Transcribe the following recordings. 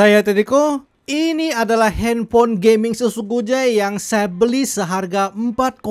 Saya Tediko, ini adalah handphone gaming sesungguhnya yang saya beli seharga 4,2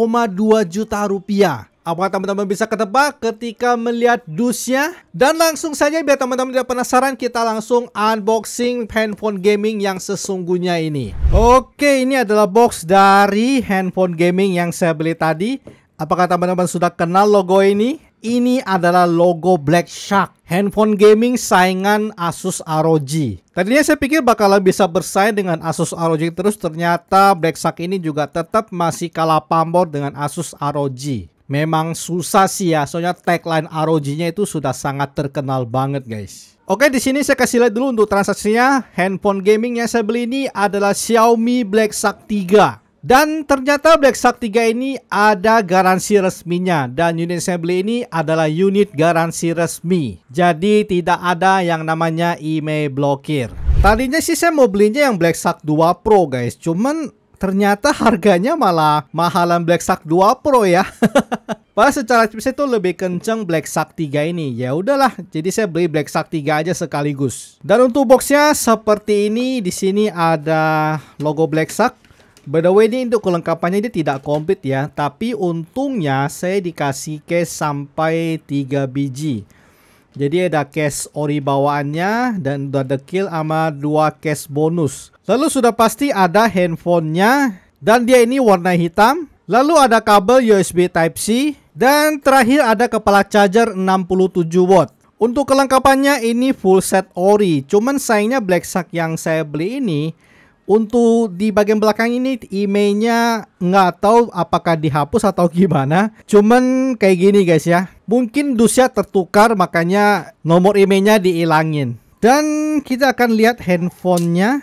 juta rupiah. Apa teman-teman bisa ketebak ketika melihat dusnya? Dan langsung saja biar teman-teman tidak penasaran, kita langsung unboxing handphone gaming yang sesungguhnya ini. Oke, ini adalah box dari handphone gaming yang saya beli tadi. Apakah teman-teman sudah kenal logo ini? Ini adalah logo Black Shark, handphone gaming saingan Asus ROG. Tadinya saya pikir bakalan bisa bersaing dengan Asus ROG terus ternyata Black Shark ini juga tetap masih kalah pamor dengan Asus ROG. Memang susah sih ya, soalnya tagline ROG-nya itu sudah sangat terkenal banget guys. Oke, di sini saya kasih lihat dulu untuk transaksinya. Handphone gaming yang saya beli ini adalah Xiaomi Black Shark 3. Dan ternyata Black Shark 3 ini ada garansi resminya dan unit saya beli ini adalah unit garansi resmi. Jadi tidak ada yang namanya email blokir. Tadinya sih saya mau belinya yang Black Shark 2 Pro guys, cuman ternyata harganya malah mahalan Black Shark 2 Pro ya. Padahal secara chipset itu lebih kenceng Black Shark 3 ini. Ya udahlah, jadi saya beli Black Shark 3 aja sekaligus. Dan untuk boxnya seperti ini, di sini ada logo Black Shark By the way ini untuk kelengkapannya ini tidak komplit ya, tapi untungnya saya dikasih case sampai 3 biji. Jadi ada case ori bawaannya dan udah kill sama dua case bonus. Lalu sudah pasti ada handphonenya dan dia ini warna hitam. Lalu ada kabel USB Type-C dan terakhir ada kepala charger 67 watt. Untuk kelengkapannya ini full set ori. Cuman sayangnya Black Shark yang saya beli ini untuk di bagian belakang ini emailnya nggak tahu apakah dihapus atau gimana. Cuman kayak gini guys ya. Mungkin dusnya tertukar makanya nomor emailnya diilangin. Dan kita akan lihat handphonenya.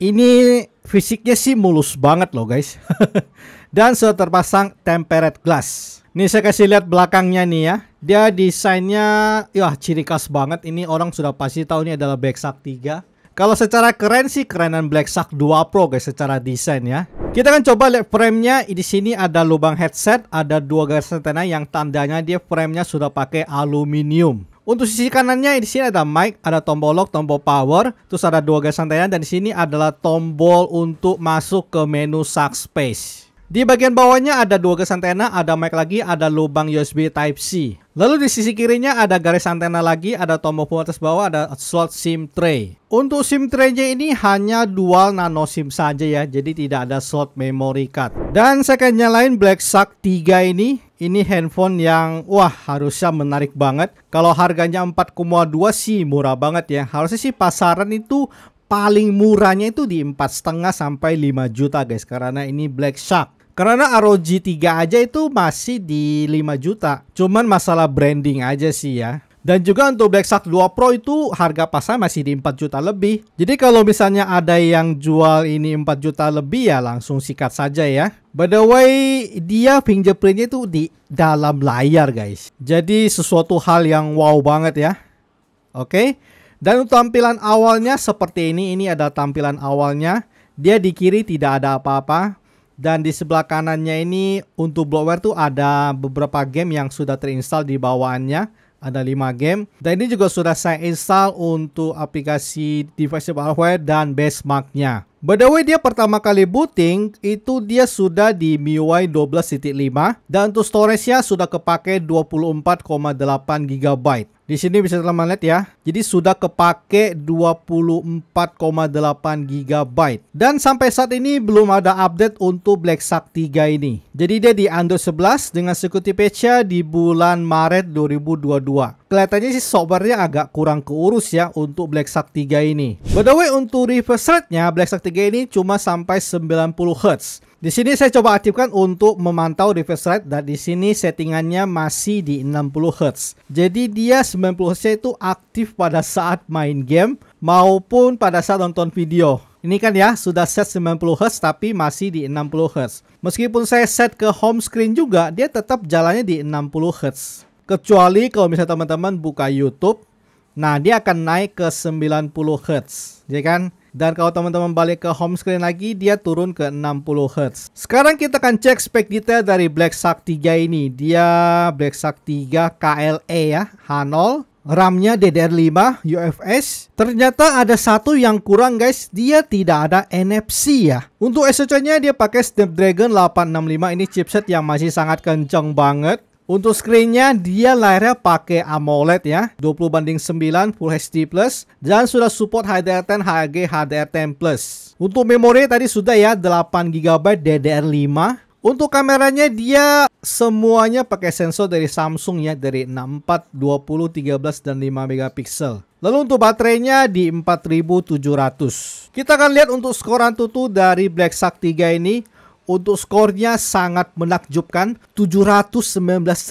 Ini fisiknya sih mulus banget loh guys. Dan sudah terpasang tempered glass. Ini saya kasih lihat belakangnya nih ya. Dia desainnya, ya ciri khas banget. Ini orang sudah pasti tahu ini adalah backsack 3 kalau secara keren sih kerenan Black Shark 2 Pro guys secara desain ya. Kita akan coba lihat framenya. Di sini ada lubang headset, ada dua garis antena yang tandanya dia framenya sudah pakai aluminium. Untuk sisi kanannya di sini ada mic, ada tombol lock, tombol power, terus ada dua garis antena dan di sini adalah tombol untuk masuk ke menu Shark Space. Di bagian bawahnya ada dua gas antena, ada mic lagi, ada lubang USB Type-C. Lalu di sisi kirinya ada garis antena lagi, ada tombol atas bawah, ada slot SIM tray. Untuk SIM tray-nya ini hanya dual nano SIM saja ya, jadi tidak ada slot memory card. Dan secondnya lain Black Shark 3 ini, ini handphone yang wah harusnya menarik banget. Kalau harganya 4,2 sih murah banget ya. Harusnya sih pasaran itu paling murahnya itu di 4,5 sampai 5 juta guys karena ini Black Shark. Karena ROG 3 aja itu masih di 5 juta. Cuman masalah branding aja sih ya. Dan juga untuk Black Shark 2 Pro itu harga pasar masih di 4 juta lebih. Jadi kalau misalnya ada yang jual ini 4 juta lebih ya langsung sikat saja ya. By the way, dia fingerprintnya itu di dalam layar guys. Jadi sesuatu hal yang wow banget ya. Oke. Okay? Dan untuk tampilan awalnya seperti ini, ini ada tampilan awalnya. Dia di kiri tidak ada apa-apa, dan di sebelah kanannya ini untuk bloatware tuh ada beberapa game yang sudah terinstall di bawaannya. Ada 5 game. Dan ini juga sudah saya install untuk aplikasi device hardware dan benchmarknya. By the way, dia pertama kali booting itu dia sudah di MIUI 12.5 dan untuk storage-nya sudah kepake 24,8 GB. Di sini bisa teman teman lihat ya. Jadi sudah kepake 24,8 GB. Dan sampai saat ini belum ada update untuk Black Shark 3 ini. Jadi dia di Android 11 dengan security patch-nya di bulan Maret 2022. Kelihatannya sih softwarenya agak kurang keurus ya untuk Black Shark 3 ini. By the way untuk refresh rate-nya Black Shark 3 ini cuma sampai 90 Hz. Di sini saya coba aktifkan untuk memantau refresh rate dan di sini settingannya masih di 60 Hz. Jadi dia 90 Hz itu aktif pada saat main game maupun pada saat nonton video. Ini kan ya sudah set 90 Hz tapi masih di 60 Hz. Meskipun saya set ke home screen juga dia tetap jalannya di 60 Hz. Kecuali kalau misalnya teman-teman buka YouTube, nah dia akan naik ke 90 Hz. Jadi kan dan kalau teman-teman balik ke home screen lagi, dia turun ke 60 Hz. Sekarang kita akan cek spek detail dari Black Shark 3 ini. Dia Black Shark 3 KLE ya, H0. RAM-nya DDR5 UFS. Ternyata ada satu yang kurang guys, dia tidak ada NFC ya. Untuk SoC-nya dia pakai Snapdragon 865 ini chipset yang masih sangat kenceng banget. Untuk screennya dia layarnya pakai AMOLED ya 20 banding 9 Full HD Plus Dan sudah support HDR10 HG HDR10 Plus Untuk memori tadi sudah ya 8GB DDR5 untuk kameranya dia semuanya pakai sensor dari Samsung ya dari 64, 20, 13 dan 5 megapiksel. Lalu untuk baterainya di 4700. Kita akan lihat untuk skor Antutu dari Black Shark 3 ini untuk skornya sangat menakjubkan. 719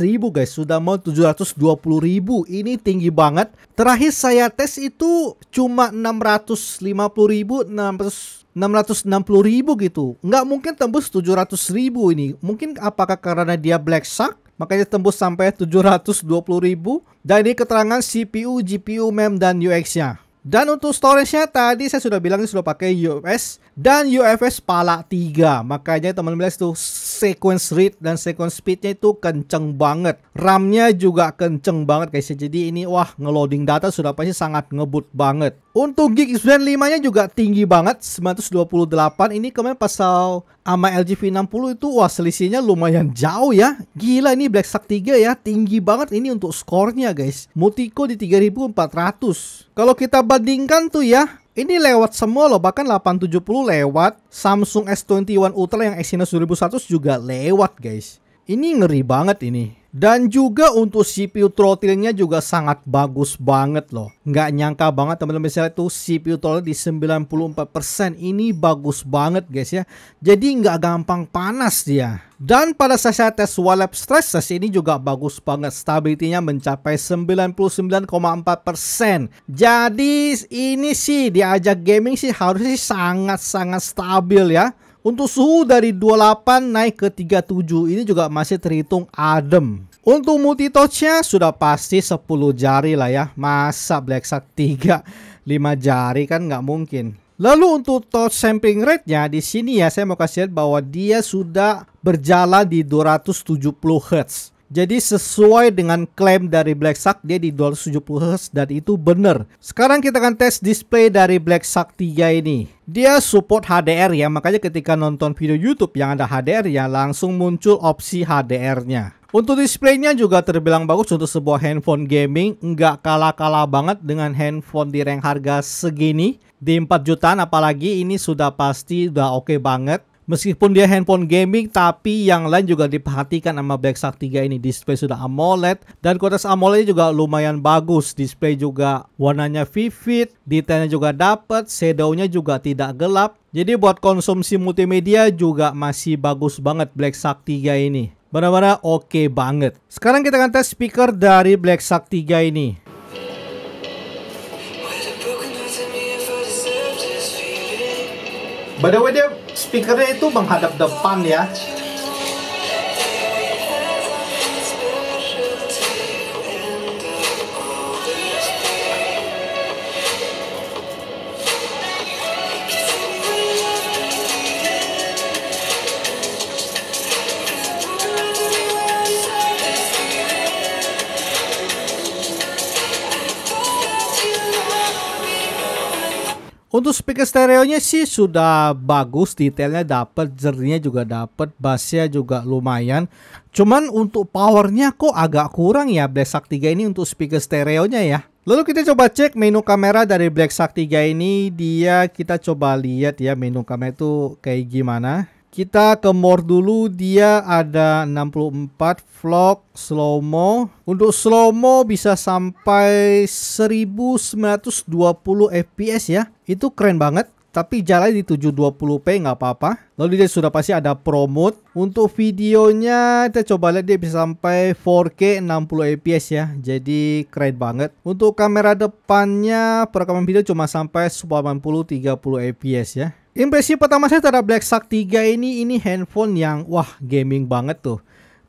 ribu guys. Sudah mau 720 ribu. Ini tinggi banget. Terakhir saya tes itu cuma 650 ribu. 600 660 ribu gitu Nggak mungkin tembus 700 ribu ini Mungkin apakah karena dia Black Shark Makanya tembus sampai 720 ribu Dan ini keterangan CPU, GPU, MEM, dan UX-nya dan untuk storage-nya tadi saya sudah bilang ini sudah pakai UFS dan UFS pala 3. Makanya teman-teman lihat tuh sequence read dan sequence speed-nya itu kenceng banget. RAM-nya juga kenceng banget guys. Jadi ini wah ngeloading data sudah pasti sangat ngebut banget. Untuk gig 5 nya juga tinggi banget 928. Ini kemarin pasal sama LG V60 itu wah selisihnya lumayan jauh ya. Gila ini Black Shark 3 ya, tinggi banget ini untuk skornya guys. Multico di 3400. Kalau kita bandingkan tuh ya, ini lewat semua loh, bahkan 870 lewat, Samsung S21 Ultra yang Exynos 2100 juga lewat guys. Ini ngeri banget ini. Dan juga untuk CPU throttle-nya juga sangat bagus banget loh. Nggak nyangka banget teman-teman misalnya tuh CPU throttle di 94% ini bagus banget guys ya. Jadi nggak gampang panas dia. Dan pada saat saya tes wallet Stress ini juga bagus banget. Stability-nya mencapai 99,4%. Jadi ini sih diajak gaming sih harusnya sangat-sangat stabil ya. Untuk suhu dari 28 naik ke 37 ini juga masih terhitung adem. Untuk multi touchnya sudah pasti 10 jari lah ya. Masa Black Shark 3 5 jari kan nggak mungkin. Lalu untuk touch sampling rate-nya di sini ya saya mau kasih lihat bahwa dia sudah berjalan di 270 Hz. Jadi sesuai dengan klaim dari Black Shark dia di 270 Hz dan itu benar. Sekarang kita akan tes display dari Black Shark 3 ini. Dia support HDR ya, makanya ketika nonton video YouTube yang ada HDR ya langsung muncul opsi HDR-nya. Untuk displaynya juga terbilang bagus untuk sebuah handphone gaming, nggak kalah-kalah banget dengan handphone di rank harga segini. Di 4 jutaan apalagi ini sudah pasti udah oke okay banget Meskipun dia handphone gaming, tapi yang lain juga diperhatikan sama Black Shark 3 ini. Display sudah AMOLED dan kualitas AMOLED juga lumayan bagus. Display juga warnanya vivid, detailnya juga dapat, shadownya juga tidak gelap. Jadi buat konsumsi multimedia juga masih bagus banget Black Shark 3 ini. Benar-benar oke okay banget. Sekarang kita akan tes speaker dari Black Shark 3 ini. By the way, dia speakernya itu menghadap depan ya. Untuk speaker stereonya sih sudah bagus, detailnya dapat, jernihnya juga dapat, bassnya juga lumayan. Cuman untuk powernya kok agak kurang ya Black Shark 3 ini untuk speaker stereonya ya. Lalu kita coba cek menu kamera dari Black Shark 3 ini, dia kita coba lihat ya menu kamera itu kayak gimana. Kita ke more dulu, dia ada 64 vlog slow-mo. Untuk slow-mo bisa sampai 1920 fps ya. Itu keren banget tapi jalan di 720p nggak apa-apa. Lalu dia sudah pasti ada promote. Untuk videonya kita coba lihat dia bisa sampai 4K 60 fps ya. Jadi keren banget. Untuk kamera depannya perekaman video cuma sampai 80 30 fps ya. Impresi pertama saya terhadap Black Shark 3 ini ini handphone yang wah gaming banget tuh.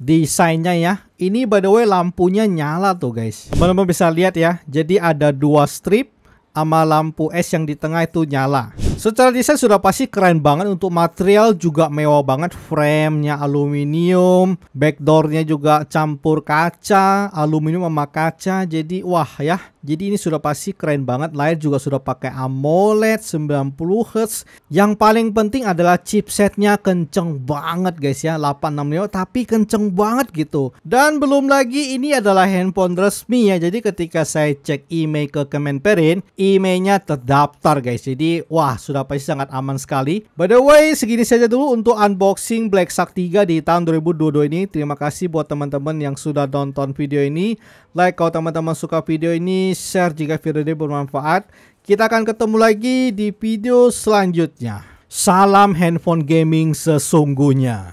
Desainnya ya. Ini by the way lampunya nyala tuh guys. Teman-teman bisa lihat ya. Jadi ada dua strip sama lampu es yang di tengah itu nyala. Secara desain sudah pasti keren banget untuk material juga mewah banget. Framenya aluminium, backdoornya juga campur kaca, aluminium sama kaca. Jadi wah ya, jadi ini sudah pasti keren banget. Layar juga sudah pakai AMOLED 90Hz. Yang paling penting adalah chipsetnya kenceng banget guys ya, 865 tapi kenceng banget gitu. Dan belum lagi ini adalah handphone resmi ya. Jadi ketika saya cek email ke Kemenperin, emailnya terdaftar guys. Jadi wah sudah pasti sangat aman sekali. By the way, segini saja dulu untuk unboxing Black Shark 3 di tahun 2022 ini. Terima kasih buat teman-teman yang sudah nonton video ini. Like kalau teman-teman suka video ini, share jika video ini bermanfaat. Kita akan ketemu lagi di video selanjutnya. Salam handphone gaming sesungguhnya.